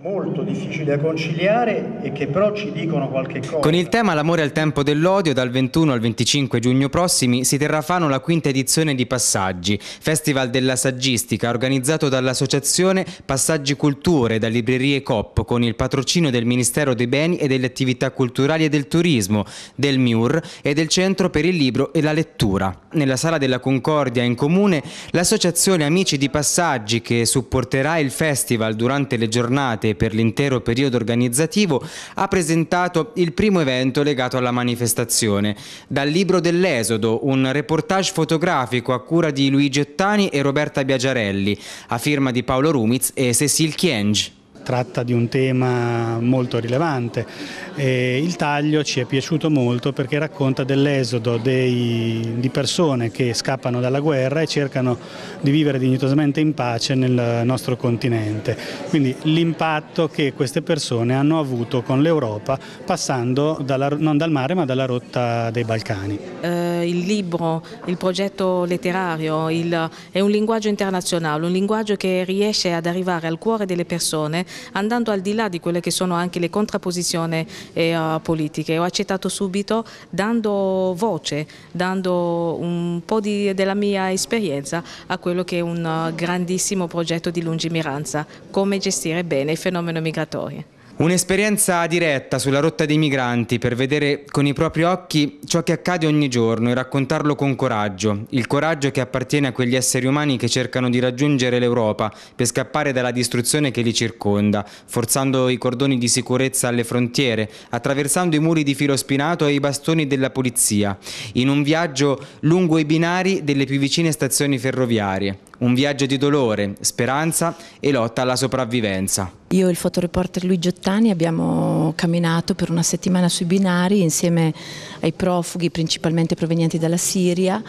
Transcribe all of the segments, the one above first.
molto difficili da conciliare e che però ci dicono qualche cosa. Con il tema L'amore al tempo dell'odio, dal 21 al 25 giugno prossimi si terrà Fano la quinta edizione di Passaggi, festival della saggistica organizzato dall'associazione Passaggi Culture da Librerie Coop con il patrocino del Ministero dei Beni e delle Attività Culturali e del Turismo, del MIUR e del Centro per il Libro e la Lettura. Nella Sala della Concordia in Comune, l'associazione Amici di Passaggi che supporterà il festival durante le giornate serate per l'intero periodo organizzativo, ha presentato il primo evento legato alla manifestazione. Dal libro dell'Esodo, un reportage fotografico a cura di Luigi Ottani e Roberta Biagiarelli, a firma di Paolo Rumiz e Cecil Chienge tratta di un tema molto rilevante. E il taglio ci è piaciuto molto perché racconta dell'esodo di persone che scappano dalla guerra e cercano di vivere dignitosamente in pace nel nostro continente. Quindi l'impatto che queste persone hanno avuto con l'Europa passando dalla, non dal mare ma dalla rotta dei Balcani. Eh, il libro, il progetto letterario il, è un linguaggio internazionale, un linguaggio che riesce ad arrivare al cuore delle persone andando al di là di quelle che sono anche le contrapposizioni eh, politiche. Ho accettato subito dando voce, dando un po' di, della mia esperienza a quello che è un eh, grandissimo progetto di lungimiranza, come gestire bene il fenomeno migratorio. Un'esperienza diretta sulla rotta dei migranti per vedere con i propri occhi ciò che accade ogni giorno e raccontarlo con coraggio, il coraggio che appartiene a quegli esseri umani che cercano di raggiungere l'Europa per scappare dalla distruzione che li circonda, forzando i cordoni di sicurezza alle frontiere, attraversando i muri di filo spinato e i bastoni della polizia, in un viaggio lungo i binari delle più vicine stazioni ferroviarie, un viaggio di dolore, speranza e lotta alla sopravvivenza. Io e il fotoreporter Luigi Ottani abbiamo camminato per una settimana sui binari insieme ai profughi principalmente provenienti dalla Siria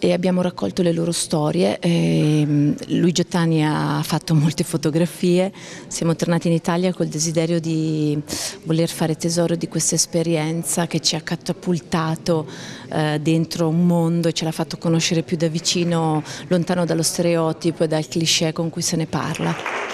e abbiamo raccolto le loro storie. E ehm, Luigi Ottani ha fatto molte fotografie, siamo tornati in Italia col desiderio di voler fare tesoro di questa esperienza che ci ha catapultato eh, dentro un mondo e ce l'ha fatto conoscere più da vicino, lontano dallo stereotipo e dal cliché con cui se ne parla.